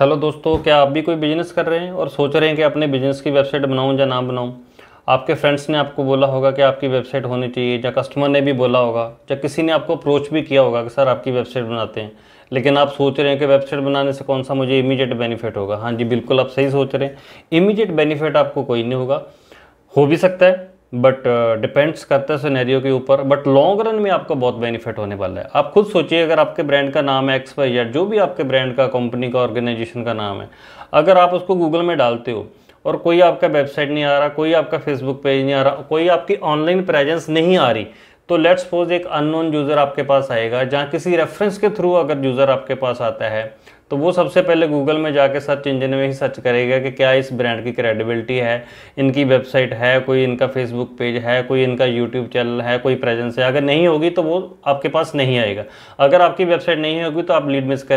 hello दोस्तों क्या आप भी कोई बिजनेस कर रहे हैं और सोच रहे हैं कि अपने बिजनेस की वेबसाइट बनाऊं या ना बनाऊं आपके फ्रेंड्स ने आपको बोला होगा कि आपकी वेबसाइट होनी चाहिए या कस्टमर ने भी बोला होगा या किसी ने आपको अप्रोच भी किया होगा कि सर आपकी वेबसाइट बनाते हैं लेकिन आप सोच रहे हैं कि वेबसाइट बनाने से कौन सा मुझे इमीडिएट बेनिफिट होगा हाँ जी बिल्कुल आप सही सोच रहे हैं इमीडिएट बेनिफिट आपको कोई नहीं होगा हो भी सकता है बट डिपेंड्स uh, करता है सिनेरियो के ऊपर बट लॉन्ग रन में आपका बहुत बेनिफिट होने वाला है आप खुद सोचिए अगर आपके ब्रांड का नाम है एक्स वाई या जो भी आपके ब्रांड का कंपनी का ऑर्गेनाइजेशन का नाम है अगर आप उसको गूगल में डालते हो और कोई आपका वेबसाइट नहीं आ रहा कोई आपका फेसबुक पेज नहीं आ रहा कोई आपकी ऑनलाइन प्रेजेंस नहीं आ रही तो लेट्स सपोज एक अननोन यूज़र आपके पास आएगा जहाँ किसी रेफरेंस के थ्रू अगर यूज़र आपके पास आता है तो वो सबसे पहले गूगल में जाके सर्च इंजन में ही सर्च करेगा कि क्या इस ब्रांड की क्रेडिबिलिटी है इनकी वेबसाइट है कोई इनका फेसबुक पेज है कोई इनका यूट्यूब चैनल है कोई प्रेजेंस है अगर नहीं होगी तो वो आपके पास नहीं आएगा अगर आपकी वेबसाइट नहीं होगी तो आप लीड मिस कर